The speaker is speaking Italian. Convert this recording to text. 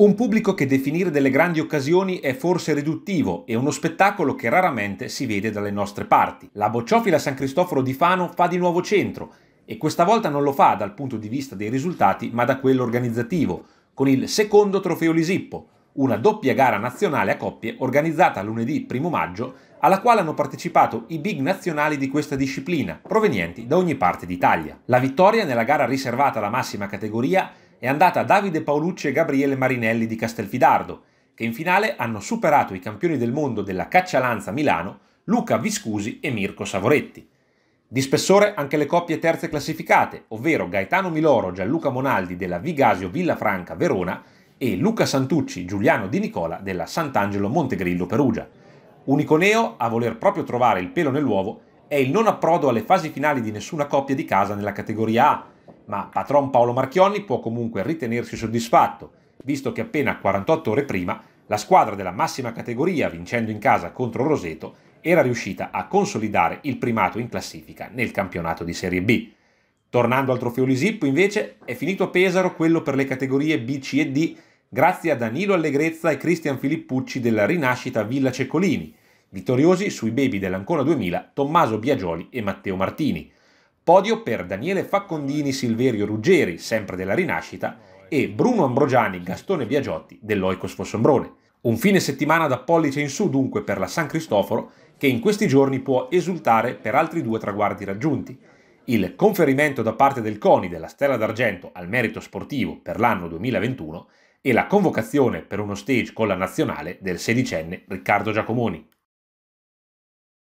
Un pubblico che definire delle grandi occasioni è forse riduttivo e uno spettacolo che raramente si vede dalle nostre parti. La bocciofila San Cristoforo di Fano fa di nuovo centro e questa volta non lo fa dal punto di vista dei risultati ma da quello organizzativo, con il secondo trofeo Lisippo, una doppia gara nazionale a coppie organizzata lunedì 1 maggio alla quale hanno partecipato i big nazionali di questa disciplina, provenienti da ogni parte d'Italia. La vittoria nella gara riservata alla massima categoria è andata a Davide Paolucci e Gabriele Marinelli di Castelfidardo, che in finale hanno superato i campioni del mondo della caccialanza Milano, Luca Viscusi e Mirko Savoretti. Di spessore anche le coppie terze classificate, ovvero Gaetano Miloro, Gianluca Monaldi della Vigasio Villafranca Verona e Luca Santucci, Giuliano Di Nicola della Sant'Angelo Montegrillo Perugia. Unico neo a voler proprio trovare il pelo nell'uovo è il non approdo alle fasi finali di nessuna coppia di casa nella categoria A, ma patron Paolo Marchionni può comunque ritenersi soddisfatto, visto che appena 48 ore prima la squadra della massima categoria, vincendo in casa contro Roseto, era riuscita a consolidare il primato in classifica nel campionato di Serie B. Tornando al trofeo Lisippo, invece, è finito a Pesaro quello per le categorie B, C e D, grazie a Danilo Allegrezza e Cristian Filippucci della Rinascita Villa Ceccolini, vittoriosi sui baby dell'Ancona 2000 Tommaso Biagioli e Matteo Martini. Podio per Daniele Faccondini, Silverio Ruggeri, sempre della Rinascita, e Bruno Ambrogiani, Gastone Biagiotti dell'Oikos Fossombrone. Un fine settimana da pollice in su dunque per la San Cristoforo, che in questi giorni può esultare per altri due traguardi raggiunti. Il conferimento da parte del CONI della Stella d'Argento al merito sportivo per l'anno 2021 e la convocazione per uno stage con la nazionale del sedicenne Riccardo Giacomoni.